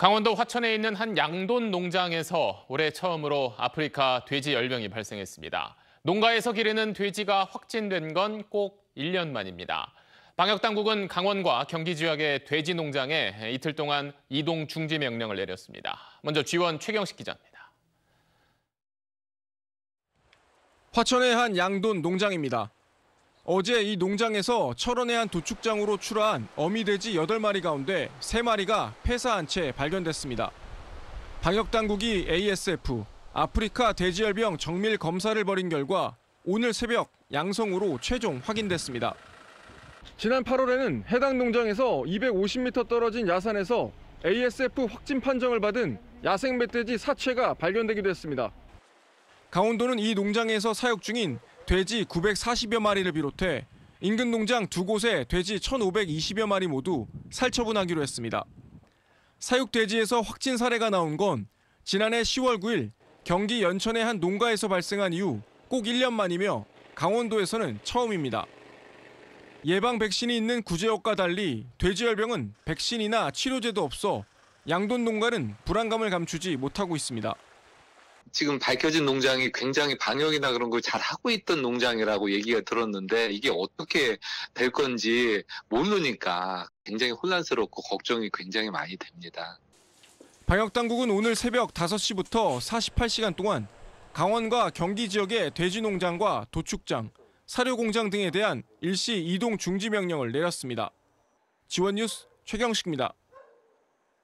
강원도 화천에 있는 한 양돈 농장에서 올해 처음으로 아프리카 돼지 열병이 발생했습니다. 농가에서 기르는 돼지가 확진된 건 꼭 1년 만입니다. 방역당국은 강원과 경기 지역의 돼지 농장에 이틀 동안 이동 중지 명령을 내렸습니다. 먼저 지원 최경식 기자입니다. 화천의 한 양돈 농장입니다. 어제 이 농장에서 철원의 한 도축장으로 출하한 어미돼지 8마리 가운데 3마리가 폐사한 채 발견됐습니다. 방역당국이 ASF, 아프리카 돼지열병 정밀 검사를 벌인 결과 오늘 새벽 양성으로 최종 확인됐습니다. 지난 8월에는 해당 농장에서 250m 떨어진 야산에서 ASF 확진 판정을 받은 야생 멧돼지 사체가 발견되기도 했습니다. 강원도는 이 농장에서 사육 중인 돼지 940여 마리를 비롯해 인근 농장 두 곳에 돼지 1,520여 마리 모두 살처분하기로 했습니다. 사육돼지에서 확진 사례가 나온 건 지난해 10월 9일 경기 연천의 한 농가에서 발생한 이후 꼭 1년 만이며 강원도에서는 처음입니다. 예방 백신이 있는 구제역과 달리 돼지열병은 백신이나 치료제도 없어 양돈 농가는 불안감을 감추지 못하고 있습니다. 지금 밝혀진 농장이 굉장히 방역이나 그런 걸 잘 하고 있던 농장이라고 얘기가 들었는데 이게 어떻게 될 건지 모르니까 굉장히 혼란스럽고 걱정이 굉장히 많이 됩니다. 방역 당국은 오늘 새벽 5시부터 48시간 동안 강원과 경기 지역의 돼지 농장과 도축장, 사료 공장 등에 대한 일시 이동 중지 명령을 내렸습니다. 지원 뉴스 최경식입니다.